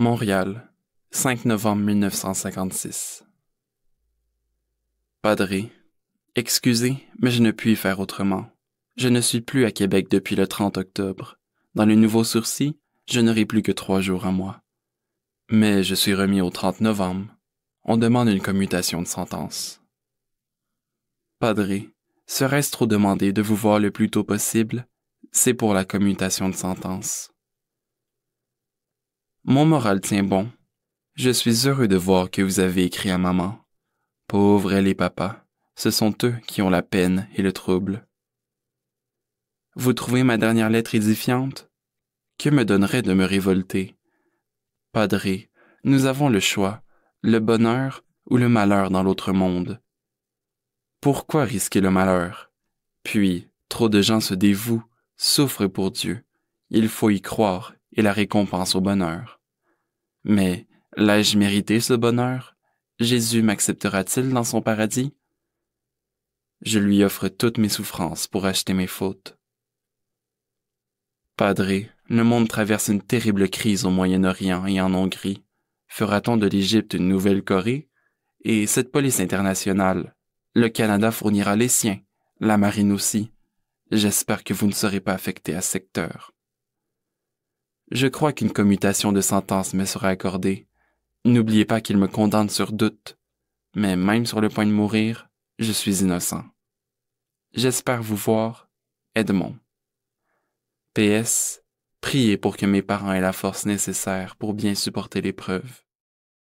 Montréal, 5 novembre 1956. Padré, excusez, mais je ne puis faire autrement. Je ne suis plus à Québec depuis le 30 octobre. Dans le nouveau sourcil, je n'aurai plus que trois jours à moi. Mais je suis remis au 30 novembre. On demande une commutation de sentence. Padré, serait-ce trop demandé de vous voir le plus tôt possible? C'est pour la commutation de sentence. Mon moral tient bon. Je suis heureux de voir que vous avez écrit à maman. Pauvres elle et papa, ce sont eux qui ont la peine et le trouble. Vous trouvez ma dernière lettre édifiante? Que me donnerait de me révolter? Padré, nous avons le choix, le bonheur ou le malheur dans l'autre monde. Pourquoi risquer le malheur? Puis, trop de gens se dévouent, souffrent pour Dieu. Il faut y croire et la récompense au bonheur. Mais l'ai-je mérité ce bonheur? Jésus m'acceptera-t-il dans son paradis? Je lui offre toutes mes souffrances pour acheter mes fautes. Padre, le monde traverse une terrible crise au Moyen-Orient et en Hongrie. Fera-t-on de l'Égypte une nouvelle Corée? Et cette police internationale, le Canada fournira les siens, la marine aussi. J'espère que vous ne serez pas affecté à ce secteur. Je crois qu'une commutation de sentence me sera accordée. N'oubliez pas qu'il me condamne sur doute, mais même sur le point de mourir, je suis innocent. J'espère vous voir, Edmond. PS, priez pour que mes parents aient la force nécessaire pour bien supporter l'épreuve.